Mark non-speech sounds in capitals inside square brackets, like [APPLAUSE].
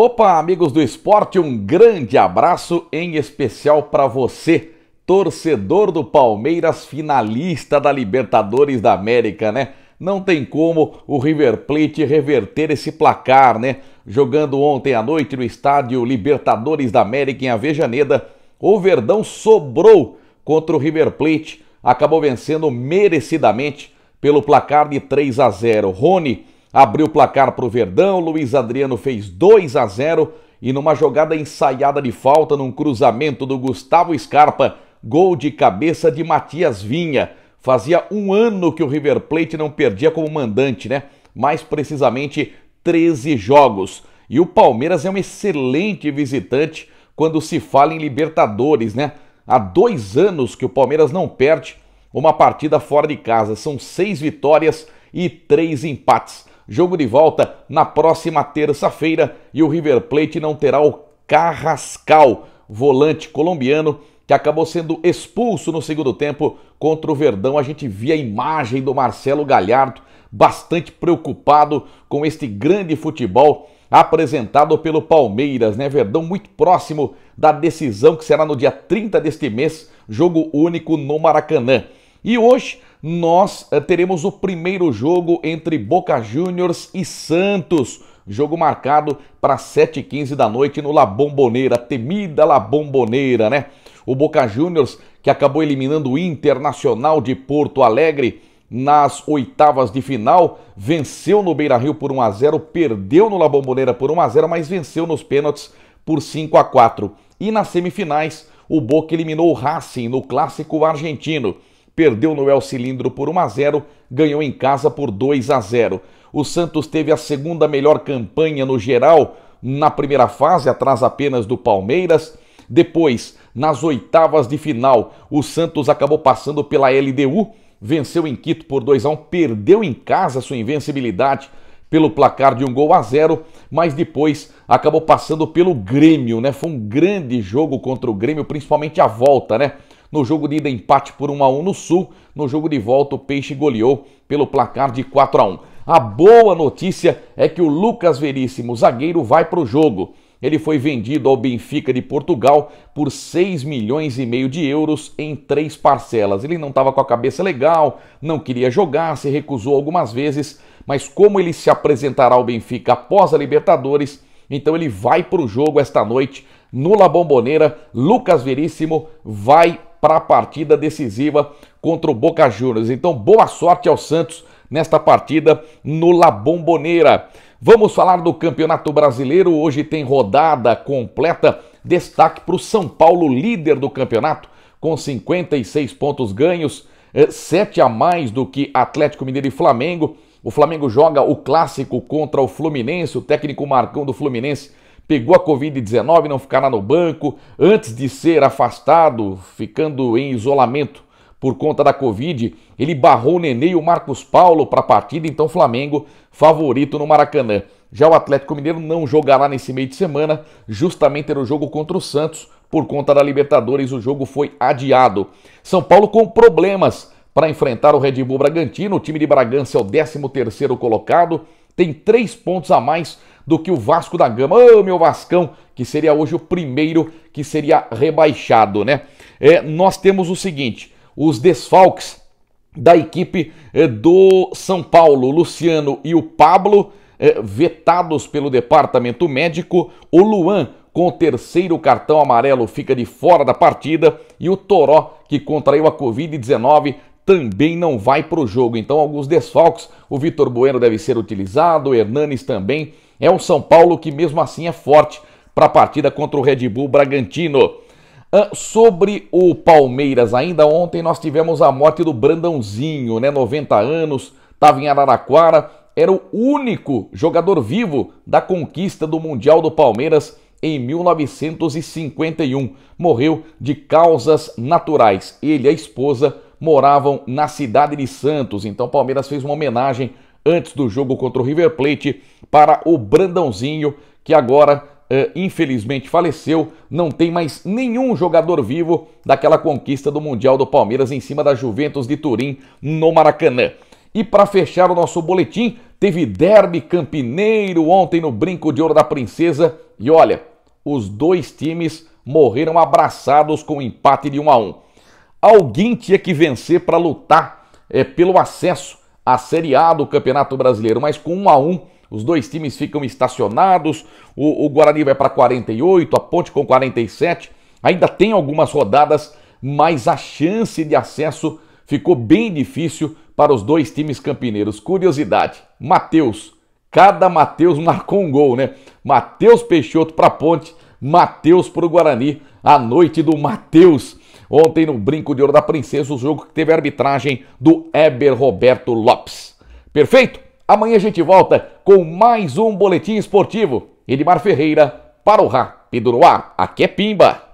Opa, amigos do esporte, um grande abraço em especial para você, torcedor do Palmeiras, finalista da Libertadores da América, né? Não tem como o River Plate reverter esse placar, né? Jogando ontem à noite no estádio Libertadores da América em Avejaneda, o Verdão sobrou contra o River Plate, acabou vencendo merecidamente pelo placar de 3 a 0. Rony abriu o placar para o Verdão, Luiz Adriano fez 2 a 0 e numa jogada ensaiada de falta, num cruzamento do Gustavo Scarpa, gol de cabeça de Matias Vinha. Fazia um ano que o River Plate não perdia como mandante, né? Mais precisamente 13 jogos. E o Palmeiras é um excelente visitante quando se fala em Libertadores, né? Há dois anos que o Palmeiras não perde uma partida fora de casa. São seis vitórias e três empates. Jogo de volta na próxima terça-feira e o River Plate não terá o Carrascal, volante colombiano que acabou sendo expulso no segundo tempo contra o Verdão. A gente via a imagem do Marcelo Galhardo bastante preocupado com este grande futebol apresentado pelo Palmeiras, né? Verdão muito próximo da decisão que será no dia 30 deste mês, jogo único no Maracanã. E hoje nós eh, teremos o primeiro jogo entre Boca Juniors e Santos. Jogo marcado para 7h15 da noite no La Bombonera, temida La Bombonera, né? O Boca Juniors que acabou eliminando o Internacional de Porto Alegre nas oitavas de final, venceu no Beira-Rio por 1 a 0, perdeu no La Bombonera por 1 a 0, mas venceu nos pênaltis por 5 a 4. E nas semifinais, o Boca eliminou o Racing no clássico argentino perdeu no El Cilindro por 1 a 0, ganhou em casa por 2 a 0. O Santos teve a segunda melhor campanha no geral na primeira fase, atrás apenas do Palmeiras. Depois, nas oitavas de final, o Santos acabou passando pela LDU, venceu em Quito por 2 a 1, perdeu em casa sua invencibilidade pelo placar de um gol a zero, mas depois acabou passando pelo Grêmio, né? Foi um grande jogo contra o Grêmio, principalmente a volta, né? No jogo de ida, empate por 1 a 1 no Sul. No jogo de volta, o Peixe goleou pelo placar de 4 a 1. A boa notícia é que o Lucas Veríssimo, zagueiro, vai para o jogo. Ele foi vendido ao Benfica de Portugal por 6 milhões e meio de euros em três parcelas. Ele não estava com a cabeça legal, não queria jogar, se recusou algumas vezes, mas como ele se apresentará ao Benfica após a Libertadores, então ele vai para o jogo esta noite no La Bombonera. Lucas Veríssimo vai para a partida decisiva contra o Boca Juniors. Então, boa sorte ao Santos nesta partida no La Bombonera. Vamos falar do Campeonato Brasileiro. Hoje tem rodada completa. Destaque para o São Paulo, líder do campeonato, com 56 pontos ganhos, 7 eh, a mais do que Atlético Mineiro e Flamengo. O Flamengo joga o clássico contra o Fluminense. O técnico Marcão do Fluminense pegou a Covid-19 não ficará no banco, antes de ser afastado, ficando em isolamento por conta da Covid, ele barrou o Nenê e o Marcos Paulo para a partida, então Flamengo favorito no Maracanã. Já o Atlético Mineiro não jogará nesse meio de semana, justamente era o jogo contra o Santos, por conta da Libertadores, o jogo foi adiado. São Paulo com problemas para enfrentar o Red Bull Bragantino, o time de Bragança é o 13º colocado, tem três pontos a mais do que o Vasco da Gama. Ô, oh, meu Vascão, que seria hoje o primeiro que seria rebaixado, né? É, nós temos o seguinte: os desfalques da equipe é, do São Paulo, Luciano e o Pablo, é, vetados pelo departamento médico, o Luan com o terceiro cartão amarelo fica de fora da partida e o Toró, que contraiu a Covid-19, também não vai para o jogo. Então, alguns desfalques. O Vitor Bueno deve ser utilizado, o Hernanes também. É um São Paulo que mesmo assim é forte para a partida contra o Red Bull Bragantino. Ah, sobre o Palmeiras, ainda ontem nós tivemos a morte do Brandãozinho, né? 90 anos, estava em Araraquara, era o único jogador vivo da conquista do Mundial do Palmeiras em 1951. Morreu de causas naturais. Ele e a esposa moravam na cidade de Santos, então o Palmeiras fez uma homenagem antes do jogo contra o River Plate para o Brandãozinho, que agora é, infelizmente faleceu, não tem mais nenhum jogador vivo daquela conquista do Mundial do Palmeiras em cima da Juventus de Turim no Maracanã. E para fechar o nosso boletim, teve derby campineiro ontem no Brinco de Ouro da Princesa. E olha, os dois times morreram abraçados com um empate de 1 a 1. Alguém tinha que vencer para lutar é, pelo acesso a Série A do Campeonato Brasileiro, mas com 1 a 1 os dois times ficam estacionados. O, o Guarani vai para 48, a Ponte com 47. Ainda tem algumas rodadas, mas a chance de acesso ficou bem difícil para os dois times campineiros. Curiosidade: Matheus, cada Matheus [LAUGHS] marcou um gol, né? Matheus Peixoto para a Ponte, Matheus para o Guarani. A noite do Matheus Ontem, no Brinco de Ouro da Princesa, o jogo que teve a arbitragem do Eber Roberto Lopes. Perfeito? Amanhã a gente volta com mais um boletim esportivo. Edmar Ferreira para o Rápido no Ar. Aqui é Pimba!